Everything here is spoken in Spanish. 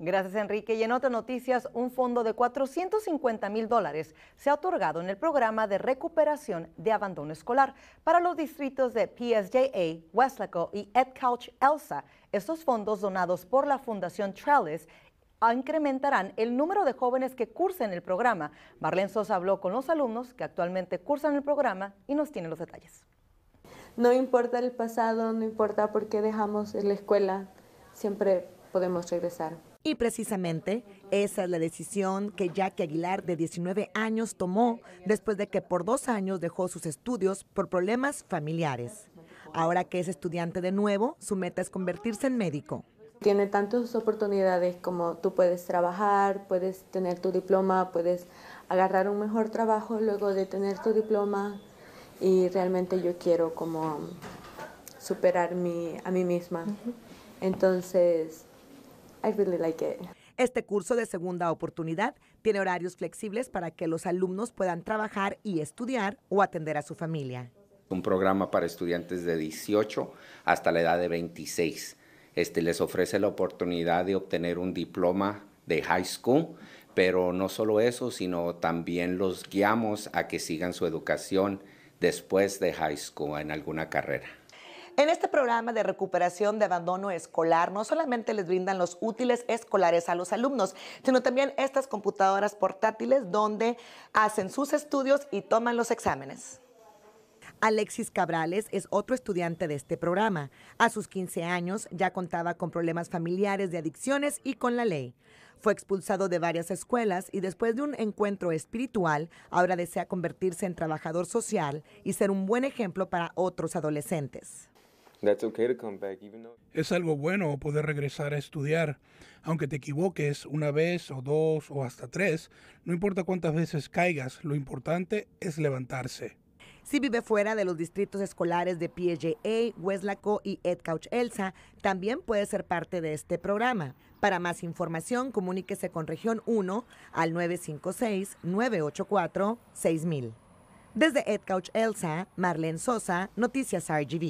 Gracias, Enrique. Y en otras noticias, un fondo de 450 mil dólares se ha otorgado en el programa de recuperación de abandono escolar para los distritos de PSJA, Westlaco y EdCouch ELSA. Estos fondos donados por la Fundación Trellis incrementarán el número de jóvenes que cursen el programa. Marlen Sosa habló con los alumnos que actualmente cursan el programa y nos tiene los detalles. No importa el pasado, no importa por qué dejamos la escuela, siempre podemos regresar. Y precisamente esa es la decisión que Jackie Aguilar, de 19 años, tomó después de que por dos años dejó sus estudios por problemas familiares. Ahora que es estudiante de nuevo, su meta es convertirse en médico. Tiene tantas oportunidades como tú puedes trabajar, puedes tener tu diploma, puedes agarrar un mejor trabajo luego de tener tu diploma y realmente yo quiero como superar mi, a mí misma. Entonces I Este curso de segunda oportunidad tiene horarios flexibles para que los alumnos puedan trabajar y estudiar o atender a su familia. Un programa para estudiantes de 18 hasta la edad de 26. Este les ofrece la oportunidad de obtener un diploma de high school, pero no solo eso, sino también los guiamos a que sigan su educación después de high school en alguna carrera. En este programa de recuperación de abandono escolar no solamente les brindan los útiles escolares a los alumnos, sino también estas computadoras portátiles donde hacen sus estudios y toman los exámenes. Alexis Cabrales es otro estudiante de este programa. A sus 15 años ya contaba con problemas familiares de adicciones y con la ley. Fue expulsado de varias escuelas y después de un encuentro espiritual, ahora desea convertirse en trabajador social y ser un buen ejemplo para otros adolescentes. Es algo bueno poder regresar a estudiar. Aunque te equivoques una vez o dos o hasta tres, no importa cuántas veces caigas, lo importante es levantarse. Si vive fuera de los distritos escolares de PJA, Hueslaco y Edcouch Elsa, también puede ser parte de este programa. Para más información, comuníquese con Región 1 al 956-984-6000. Desde Edcouch Elsa, Marlene Sosa, Noticias RGV.